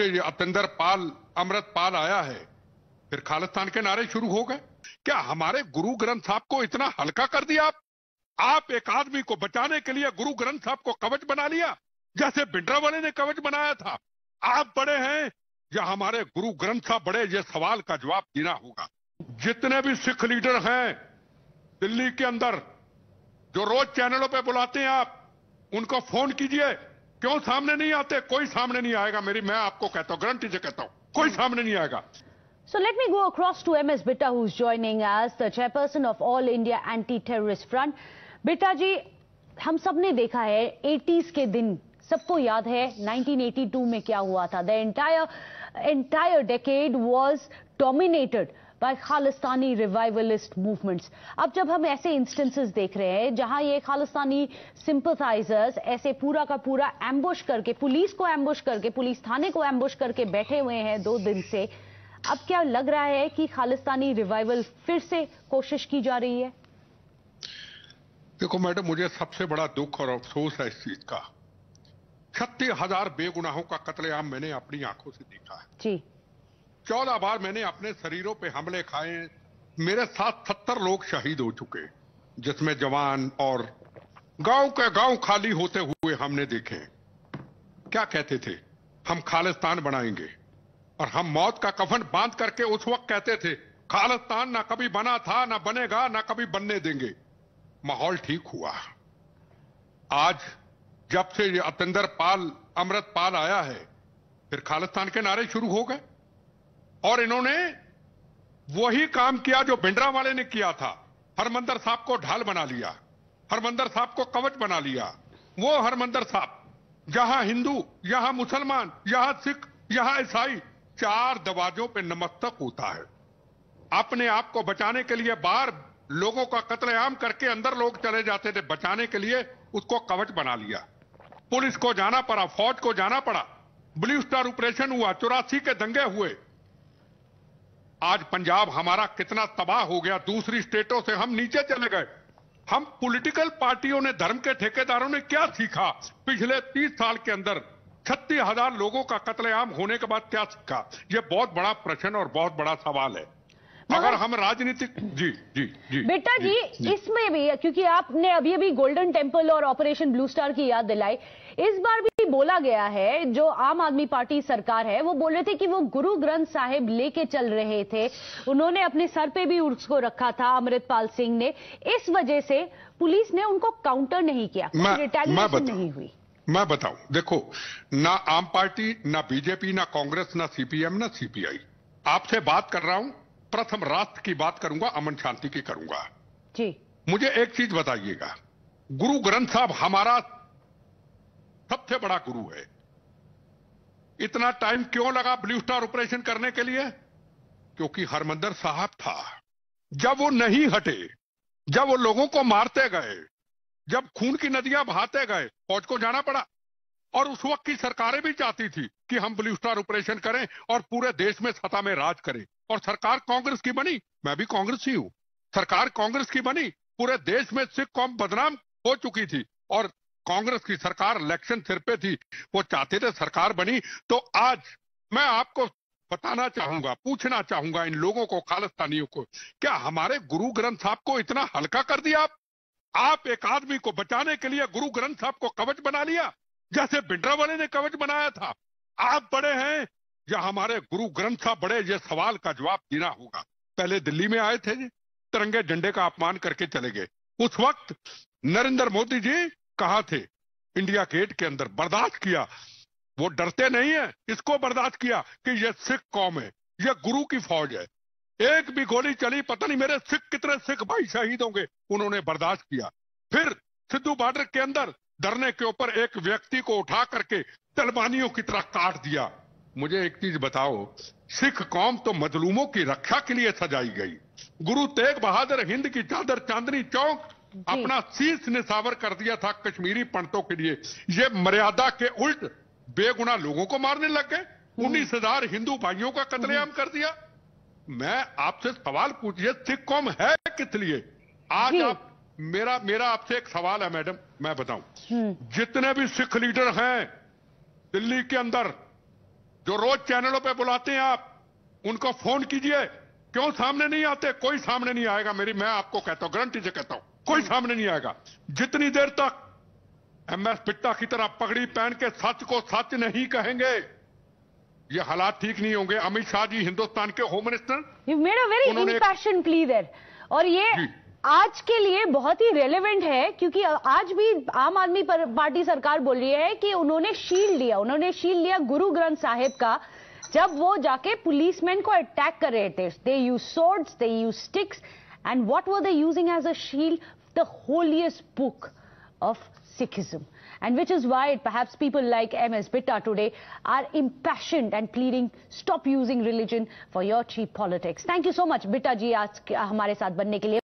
से ये अपेंदर पाल अमृत पाल आया है फिर खालिस्तान के नारे शुरू हो गए क्या हमारे गुरु ग्रंथ साहब को इतना हल्का कर दिया आप आप एक आदमी को बचाने के लिए गुरु ग्रंथ साहब को कवच बना लिया जैसे बिंड्रा वाले ने कवच बनाया था आप बड़े हैं या हमारे गुरु ग्रंथ साहब बड़े ये सवाल का जवाब देना होगा जितने भी सिख लीडर हैं दिल्ली के अंदर जो रोज चैनलों पे बुलाते हैं आप उनको फोन कीजिए क्यों सामने नहीं आते कोई सामने नहीं आएगा मेरी मैं आपको कहता हूं गारंटी से कहता हूं कोई सामने नहीं आएगा So let me go across to MS Bitta, who's joining us, the chairperson of All India Anti-Terrorist Front. Bitta ji, हम सब ने देखा है 80s के दिन सबको याद है 1982 में क्या हुआ था the entire entire decade was dominated by Khalistani revivalist movements अब जब हम ऐसे इंस्टेंसेस देख रहे हैं जहां ये खालिस्तानी सिंपथाइजर्स ऐसे पूरा का पूरा एम्बुश करके पुलिस को एम्बुश करके पुलिस थाने को एम्बुश करके बैठे हुए हैं दो दिन से अब क्या लग रहा है कि खालिस्तानी रिवाइवल फिर से कोशिश की जा रही है देखो मैडम मुझे सबसे बड़ा दुख और अफसोस है इस चीज का छत्तीस हजार बेगुनाहों का कतलेआम मैंने अपनी आंखों से देखा है जी चौदह बार मैंने अपने शरीरों पे हमले खाए मेरे साथ सत्तर लोग शहीद हो चुके जिसमें जवान और गांव के गांव खाली होते हुए हमने देखे क्या कहते थे हम खालिस्तान बनाएंगे और हम मौत का कफन बांध करके उस वक्त कहते थे खालिस्तान ना कभी बना था ना बनेगा ना कभी बनने देंगे माहौल ठीक हुआ आज जब से ये अतेंद्र पाल अमृत पाल आया है फिर खालिस्तान के नारे शुरू हो गए और इन्होंने वही काम किया जो भिंडरा वाले ने किया था हरमंदर साहब को ढाल बना लिया हरमंदर साहब को कवच बना लिया वो हरमंदर साहब जहां हिंदू यहां मुसलमान यहां सिख यहां ईसाई चार दरवाजों पे नमस्तक होता है अपने आप को बचाने के लिए बाहर लोगों का कत्लेआम करके अंदर लोग चले जाते थे बचाने के लिए उसको कवच बना लिया पुलिस को जाना पड़ा फौज को जाना पड़ा ब्लू स्टार ऑपरेशन हुआ चौरासी के दंगे हुए आज पंजाब हमारा कितना तबाह हो गया दूसरी स्टेटों से हम नीचे चले गए हम पॉलिटिकल पार्टियों ने धर्म के ठेकेदारों ने क्या सीखा पिछले तीस साल के अंदर छत्तीस हजार लोगों का कत्लेआम होने के बाद क्या सीखा यह बहुत बड़ा प्रश्न और बहुत बड़ा सवाल है अगर हम राजनीतिक जी जी जी बेटा जी, जी, जी। इसमें भी क्योंकि आपने अभी अभी गोल्डन टेम्पल और ऑपरेशन ब्लू स्टार की याद दिलाई इस बार भी बोला गया है जो आम आदमी पार्टी सरकार है वो बोल रहे थे कि वो गुरु ग्रंथ साहिब लेके चल रहे थे उन्होंने अपने सर पे भी उसको रखा था अमृतपाल सिंह ने इस वजह से पुलिस ने उनको काउंटर नहीं किया रिटेलिएशन नहीं हुई मैं बताऊं देखो ना आम पार्टी ना बीजेपी ना कांग्रेस ना सीपीएम ना सीपीआई आपसे बात कर रहा हूं प्रथम राष्ट्र की बात करूंगा अमन शांति की करूंगा जी मुझे एक चीज बताइएगा गुरु ग्रंथ साहब हमारा सबसे बड़ा गुरु है इतना टाइम क्यों लगा ब्लू स्टार ऑपरेशन करने के लिए क्योंकि हरमंदर साहब था जब वो नहीं हटे जब वो लोगों को मारते गए जब खून की नदियां बहाते गए फौज को जाना पड़ा और उस वक्त की सरकारें भी चाहती थी कि हम ब्लू स्टार ऑपरेशन करें और पूरे देश में सत्ता में राज करें और सरकार कांग्रेस की बनी मैं भी कांग्रेस ही हूं सरकार कांग्रेस की बनी पूरे देश में सिख कौम बदनाम हो चुकी थी और कांग्रेस की सरकार इलेक्शन सिर पे थी वो चाहते थे सरकार बनी तो आज मैं आपको बताना चाहूंगा पूछना चाहूंगा इन लोगों को खालिस्तानियों को क्या हमारे गुरु ग्रंथ साहब को इतना हल्का कर दिया आप आप एक आदमी को बचाने के लिए गुरु ग्रंथ साहब को कवच बना लिया जैसे बिंड्रा वाले ने कवच बनाया था आप बड़े हैं या हमारे गुरु ग्रंथ साहब बड़े ये सवाल का जवाब देना होगा पहले दिल्ली में आए थे तिरंगे झंडे का अपमान करके चले गए उस वक्त नरेंद्र मोदी जी कहा थे इंडिया गेट के अंदर बर्दाश्त किया वो डरते नहीं है इसको बर्दाश्त किया कि ये सिख कौम है ये गुरु की फौज है एक भी गोली चली पता नहीं मेरे सिख कितने सिख भाई शहीद होंगे उन्होंने बर्दाश्त किया फिर सिद्धू बॉर्डर के अंदर धरने के ऊपर एक व्यक्ति को उठा करके तलबानियों की तरह काट दिया मुझे एक चीज बताओ सिख कौम तो मजलूमों की रक्षा के लिए सजाई गई गुरु तेग बहादुर हिंद की चादर चांदनी चौक अपना शीर्ष निशावर कर दिया था कश्मीरी पंडितों के लिए ये मर्यादा के उल्ट बेगुना लोगों को मारने लग गए हम्म। उन्नीस हजार हिंदू भाइयों का कतलेआम हम्म। कर दिया मैं आपसे सवाल पूछिए सिख कौम है किस लिए आज आप मेरा मेरा आपसे एक सवाल है मैडम मैं बताऊं हम्म। जितने भी सिख लीडर हैं दिल्ली के अंदर जो रोज चैनलों पे बुलाते हैं आप उनको फोन कीजिए क्यों सामने नहीं आते कोई सामने नहीं आएगा मेरी मैं आपको कहता हूं गारंटी से कहता हूं कोई सामने नहीं आएगा जितनी देर तक एमएस पिट्टा की तरह पगड़ी पहन के सच को सच नहीं कहेंगे ये हालात ठीक नहीं होंगे अमित शाह जी हिंदुस्तान के होम मिनिस्टर मेरा वेरी इम्पैशन प्ली देर और ये आज के लिए बहुत ही रेलेवेंट है क्योंकि आज भी आम आदमी पार्टी सरकार बोल रही है कि उन्होंने शील लिया उन्होंने शील लिया गुरु ग्रंथ साहिब का जब वो जाके पुलिसमैन को अटैक कर रहे थे they use swords they use sticks and what were they using as a shield the holiest book of Sikhism. And which is why perhaps people like M.S. Bitta today are impassioned and pleading, stop using religion for your cheap politics. Thank you so much, Bitta ji, for